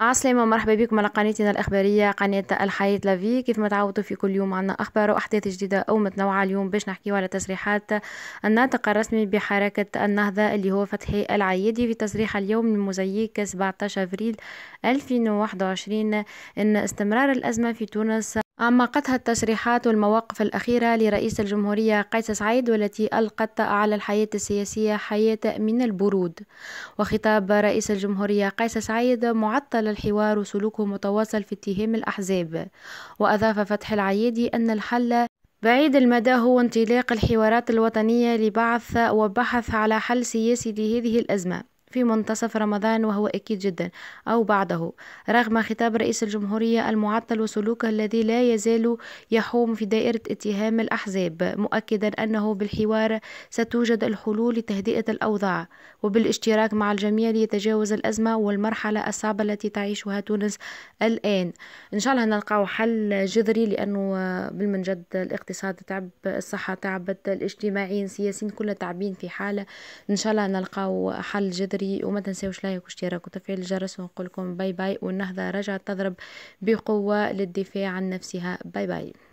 عسلامة مرحبا بكم على قناتنا الإخبارية قناة الحياة لافي كيف ما تعودوا في كل يوم عنا أخبار وأحداث جديدة أو متنوعة اليوم باش نحكيو على تصريحات الناطق الرسمي بحركة النهضة اللي هو فتحي العيادي في تصريح اليوم مزيك 17 أفريل 2021 إن استمرار الأزمة في تونس عمقتها التصريحات والمواقف الأخيرة لرئيس الجمهورية قيس سعيد والتي ألقت على الحياة السياسية حياة من البرود وخطاب رئيس الجمهورية قيس سعيد معطل الحوار وسلوكه متواصل في اتهام الأحزاب وأضاف فتح العيادي أن الحل بعيد المدى هو انطلاق الحوارات الوطنية لبعث وبحث على حل سياسي لهذه الأزمة في منتصف رمضان وهو أكيد جدا أو بعده رغم خطاب رئيس الجمهورية المعطل وسلوكه الذي لا يزال يحوم في دائرة اتهام الأحزاب مؤكدا أنه بالحوار ستوجد الحلول لتهدئة الأوضاع وبالاشتراك مع الجميع ليتجاوز الأزمة والمرحلة الصعبة التي تعيشها تونس الآن إن شاء الله نلقاو حل جذري لأنه بالمنجد الاقتصاد تعب الصحة تعبت الاجتماعيين السياسيين كلها تعبين في حالة إن شاء الله نلقاو حل جذري الجري وما تنساوش لايك واشتراك وتفعيل الجرس ونقول لكم باي باي والنهضة رجعت تضرب بقوة للدفاع عن نفسها باي باي